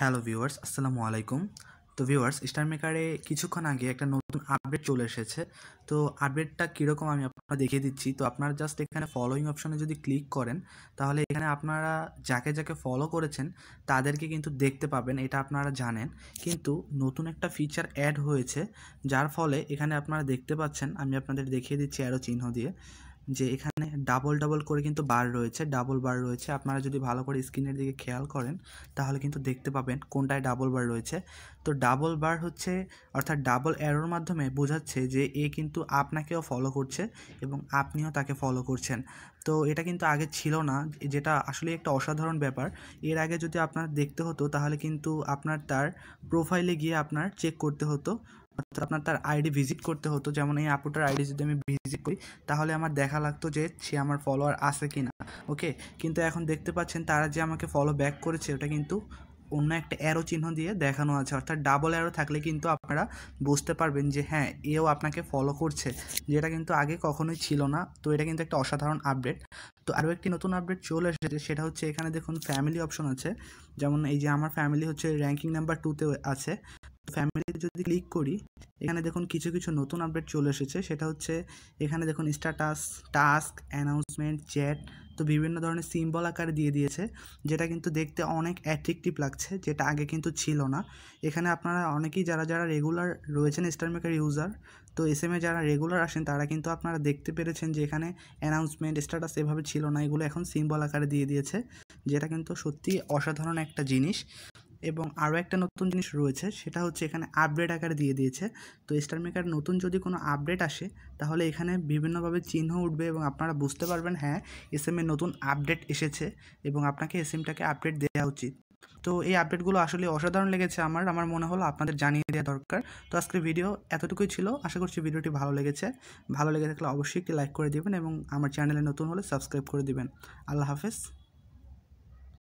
hello viewers আসসালামু আলাইকুম তো ভিউয়ার্স স্টার মেকারে কিছুক্ষণ আগে একটা নতুন আপডেট চলে এসেছে তো আপডেটটা কীরকম আমি আপনারা দেখিয়ে দিচ্ছি তো আপনারা জাস্ট এখানে ফলোয়িং অপশনে যদি ক্লিক করেন তাহলে এখানে আপনারা যাকে যাকে ফলো করেছেন তাদেরকে কিন্তু দেখতে পাবেন এটা আপনারা জানেন কিন্তু নতুন একটা ফিচার অ্যাড হয়েছে যার ফলে এখানে আপনারা দেখতে পাচ্ছেন আমি আপনাদের দেখিয়ে দিচ্ছি আরও চিহ্ন দিয়ে যে এখানে ডাবল ডাবল করে কিন্তু বার রয়েছে ডাবল বার রয়েছে আপনারা যদি ভালো করে স্ক্রিনের দিকে খেয়াল করেন তাহলে কিন্তু দেখতে পাবেন কোনটায় ডাবল বার রয়েছে তো ডাবল বার হচ্ছে অর্থাৎ ডাবল অ্যারোর মাধ্যমে বোঝাচ্ছে যে এ কিন্তু আপনাকেও ফলো করছে এবং আপনিও তাকে ফলো করছেন তো এটা কিন্তু আগে ছিল না যেটা আসলে একটা অসাধারণ ব্যাপার এর আগে যদি আপনার দেখতে হতো তাহলে কিন্তু আপনার তার প্রোফাইলে গিয়ে আপনার চেক করতে হতো অর্থাৎ আপনার তার আইডি ভিজিট করতে হতো যেমন এই আপুটার আইডি যদি আমি ভিজিট করি তাহলে আমার দেখা লাগতো যে সে আমার ফলোয়ার আছে কি না ওকে কিন্তু এখন দেখতে পাচ্ছেন তারা যে আমাকে ফলো ব্যাক করেছে ওটা কিন্তু অন্য একটা অ্যারো চিহ্ন দিয়ে দেখানো আছে অর্থাৎ ডাবল অ্যারো থাকলে কিন্তু আপনারা বুঝতে পারবেন যে হ্যাঁ এও আপনাকে ফলো করছে যেটা কিন্তু আগে কখনোই ছিল না তো এটা কিন্তু একটা অসাধারণ আপডেট তো আরও একটি নতুন আপডেট চলে এসেছে সেটা হচ্ছে এখানে দেখুন ফ্যামিলি অপশন আছে যেমন এই যে আমার ফ্যামিলি হচ্ছে র্যাঙ্কিং নাম্বার টুতে আছে ফ্যামিলিতে যদি ক্লিক করি এখানে দেখুন কিছু কিছু নতুন আপডেট চলে এসেছে সেটা হচ্ছে এখানে দেখুন স্ট্যাটাস টাস্ক অ্যানাউন্সমেন্ট চ্যাট তো বিভিন্ন ধরনের সিম্বল আকারে দিয়ে দিয়েছে যেটা কিন্তু দেখতে অনেক অ্যাট্রিকটিভ লাগছে যেটা আগে কিন্তু ছিল না এখানে আপনারা অনেকেই যারা যারা রেগুলার রয়েছেন স্টারমেকার ইউজার তো এস এম এ যারা রেগুলার আসেন তারা কিন্তু আপনারা দেখতে পেরেছেন যে এখানে অ্যানাউন্সমেন্ট স্ট্যাটাস এভাবে ছিল না এগুলো এখন সিম্বল আকারে দিয়ে দিয়েছে যেটা কিন্তু সত্যি অসাধারণ একটা জিনিস এবং আরও একটা নতুন জিনিস রয়েছে সেটা হচ্ছে এখানে আপডেট আকারে দিয়ে দিয়েছে তো স্টার মেকার নতুন যদি কোনো আপডেট আসে তাহলে এখানে বিভিন্নভাবে চিহ্ন উঠবে এবং আপনারা বুঝতে পারবেন হ্যাঁ এস এম এ নতুন আপডেট এসেছে এবং আপনাকে এস এমটাকে আপডেট দেওয়া উচিত তো এই আপডেটগুলো আসলে অসাধারণ লেগেছে আমার আমার মনে হলো আপনাদের জানিয়ে দেওয়া দরকার তো আজকের ভিডিও এতটুকুই ছিল আশা করছি ভিডিওটি ভালো লেগেছে ভালো লেগে থাকলে অবশ্যই একটি লাইক করে দেবেন এবং আমার চ্যানেলে নতুন হলে সাবস্ক্রাইব করে দেবেন আল্লাহ হাফেজ